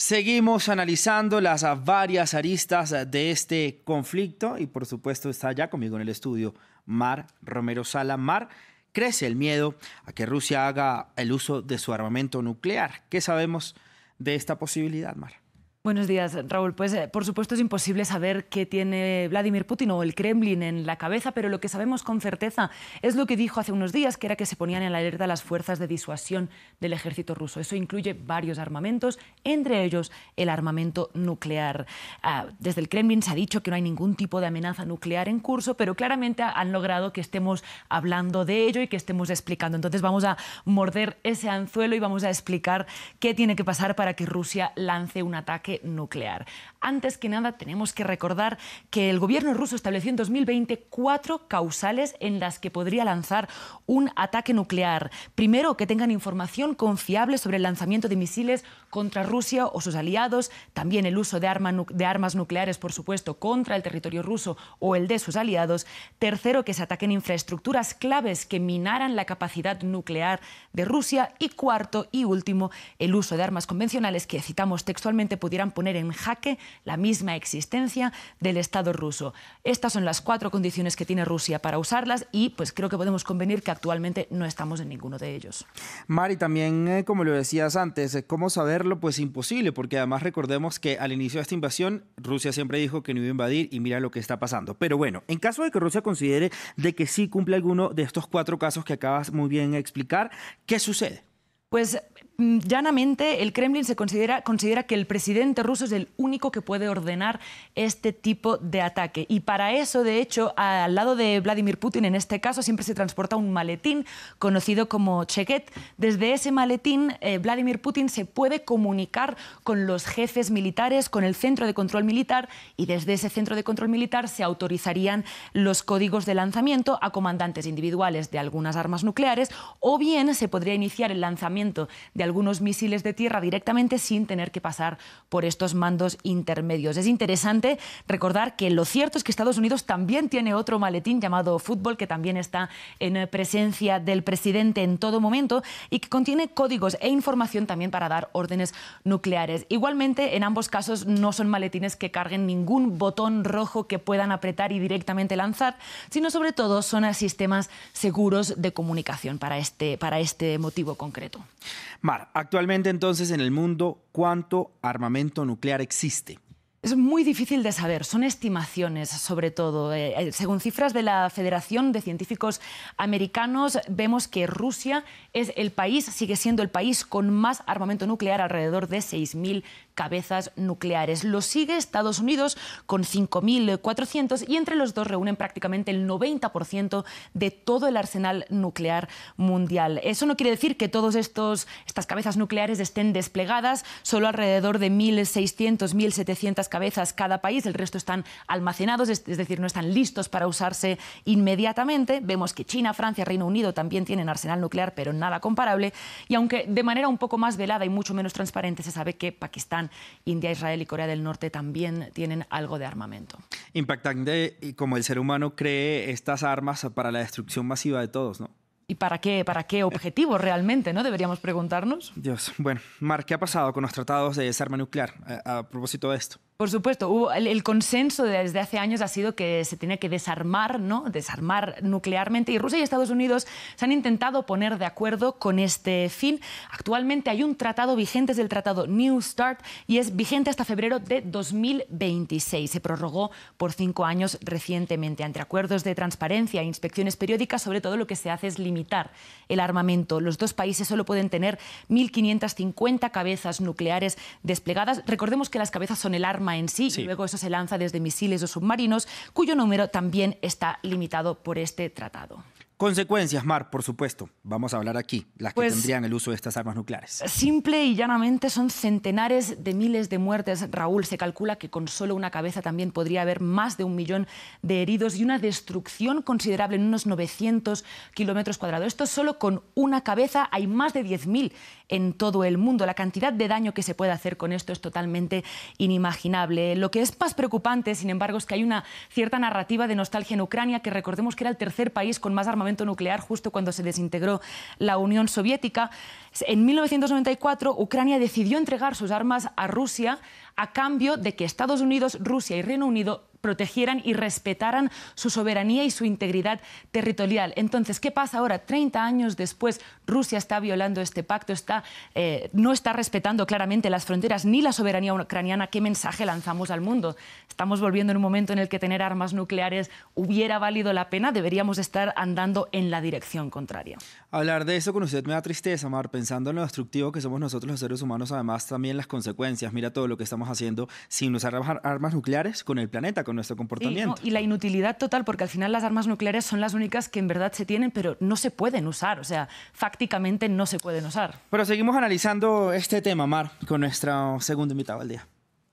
Seguimos analizando las varias aristas de este conflicto y por supuesto está ya conmigo en el estudio Mar Romero Sala. Mar, crece el miedo a que Rusia haga el uso de su armamento nuclear. ¿Qué sabemos de esta posibilidad, Mar? Buenos días, Raúl. Pues eh, por supuesto es imposible saber qué tiene Vladimir Putin o el Kremlin en la cabeza, pero lo que sabemos con certeza es lo que dijo hace unos días, que era que se ponían en alerta las fuerzas de disuasión del ejército ruso. Eso incluye varios armamentos, entre ellos el armamento nuclear. Ah, desde el Kremlin se ha dicho que no hay ningún tipo de amenaza nuclear en curso, pero claramente han logrado que estemos hablando de ello y que estemos explicando. Entonces vamos a morder ese anzuelo y vamos a explicar qué tiene que pasar para que Rusia lance un ataque nuclear. Antes que nada, tenemos que recordar que el gobierno ruso estableció en 2020 cuatro causales en las que podría lanzar un ataque nuclear. Primero, que tengan información confiable sobre el lanzamiento de misiles contra Rusia o sus aliados, también el uso de, de armas nucleares, por supuesto, contra el territorio ruso o el de sus aliados. Tercero, que se ataquen infraestructuras claves que minaran la capacidad nuclear de Rusia. Y cuarto y último, el uso de armas convencionales que citamos textualmente pudiera poner en jaque la misma existencia del Estado ruso. Estas son las cuatro condiciones que tiene Rusia para usarlas y pues creo que podemos convenir que actualmente no estamos en ninguno de ellos. Mari, también eh, como lo decías antes, eh, ¿cómo saberlo? Pues imposible, porque además recordemos que al inicio de esta invasión Rusia siempre dijo que no iba a invadir y mira lo que está pasando. Pero bueno, en caso de que Rusia considere de que sí cumple alguno de estos cuatro casos que acabas muy bien explicar, ¿qué sucede? Pues Mm, llanamente el Kremlin se considera, considera que el presidente ruso es el único que puede ordenar este tipo de ataque. Y para eso, de hecho, al lado de Vladimir Putin, en este caso, siempre se transporta un maletín conocido como chequet. Desde ese maletín, eh, Vladimir Putin se puede comunicar con los jefes militares, con el centro de control militar, y desde ese centro de control militar se autorizarían los códigos de lanzamiento a comandantes individuales de algunas armas nucleares, o bien se podría iniciar el lanzamiento de algunos misiles de tierra directamente sin tener que pasar por estos mandos intermedios. Es interesante recordar que lo cierto es que Estados Unidos también tiene otro maletín llamado fútbol que también está en eh, presencia del presidente en todo momento y que contiene códigos e información también para dar órdenes nucleares. Igualmente, en ambos casos no son maletines que carguen ningún botón rojo que puedan apretar y directamente lanzar, sino sobre todo son sistemas seguros de comunicación para este, para este motivo concreto actualmente entonces en el mundo, ¿cuánto armamento nuclear existe? Es muy difícil de saber, son estimaciones sobre todo. Eh, eh, según cifras de la Federación de Científicos Americanos, vemos que Rusia es el país, sigue siendo el país con más armamento nuclear, alrededor de 6.000 cabezas nucleares. Lo sigue Estados Unidos con 5.400 y entre los dos reúnen prácticamente el 90% de todo el arsenal nuclear mundial. Eso no quiere decir que todas estas cabezas nucleares estén desplegadas, solo alrededor de 1.600, 1.700 cabezas cada país, el resto están almacenados, es, es decir, no están listos para usarse inmediatamente. Vemos que China, Francia, Reino Unido también tienen arsenal nuclear, pero nada comparable. Y aunque de manera un poco más velada y mucho menos transparente se sabe que Pakistán, India, Israel y Corea del Norte también tienen algo de armamento. Impactante y como el ser humano cree estas armas para la destrucción masiva de todos, ¿Y para qué, para qué objetivo realmente, no? Deberíamos preguntarnos. Dios, bueno, Mar, ¿qué ha pasado con los tratados de desarme nuclear eh, a propósito de esto? Por supuesto, el, consenso desde hace años ha sido que se tiene que desarmar, ¿no? Desarmar nuclearmente. Y Rusia y Estados Unidos se han intentado poner de acuerdo con este fin. Actualmente hay un tratado vigente, es el tratado New Start, y es vigente hasta febrero de 2026. Se prorrogó por cinco años recientemente. Entre acuerdos de transparencia e inspecciones periódicas, sobre todo lo que se hace es limitar el armamento. Los dos países solo pueden tener 1.550 cabezas nucleares desplegadas. Recordemos que las cabezas son el arma en sí, y luego eso se lanza desde misiles o submarinos, cuyo número también está limitado por este tratado. Consecuencias, Mar, por supuesto. Vamos a hablar aquí, las que pues, tendrían el uso de estas armas nucleares. Simple y llanamente son centenares de miles de muertes, Raúl. Se calcula que con solo una cabeza también podría haber más de un millón de heridos y una destrucción considerable en unos 900 kilómetros cuadrados. Esto solo con una cabeza hay más de 10.000 en todo el mundo. La cantidad de daño que se puede hacer con esto es totalmente inimaginable. Lo que es más preocupante, sin embargo, es que hay una cierta narrativa de nostalgia en Ucrania, que recordemos que era el tercer país con más armamento nuclear justo cuando se desintegró la Unión Soviética. En 1994, Ucrania decidió entregar sus armas a Rusia a cambio de que Estados Unidos, Rusia y Reino Unido protegieran y respetaran su soberanía y su integridad territorial. Entonces, ¿qué pasa ahora? 30 años después, Rusia está violando este pacto, está, eh, no está respetando claramente las fronteras ni la soberanía ucraniana. ¿Qué mensaje lanzamos al mundo? Estamos volviendo en un momento en el que tener armas nucleares hubiera valido la pena, deberíamos estar andando en la dirección contraria. Hablar de eso con usted me da tristeza, Mar, pensando en lo destructivo que somos nosotros los seres humanos, además también las consecuencias. Mira todo lo que estamos haciendo sin usar armas nucleares con el planeta nuestro comportamiento. Y, la inutilidad total, porque al final las armas nucleares son las únicas que en verdad se tienen, pero no se pueden usar, o sea, fácticamente no se pueden usar. Pero seguimos analizando este tema, Mar, con nuestro segundo invitado del día.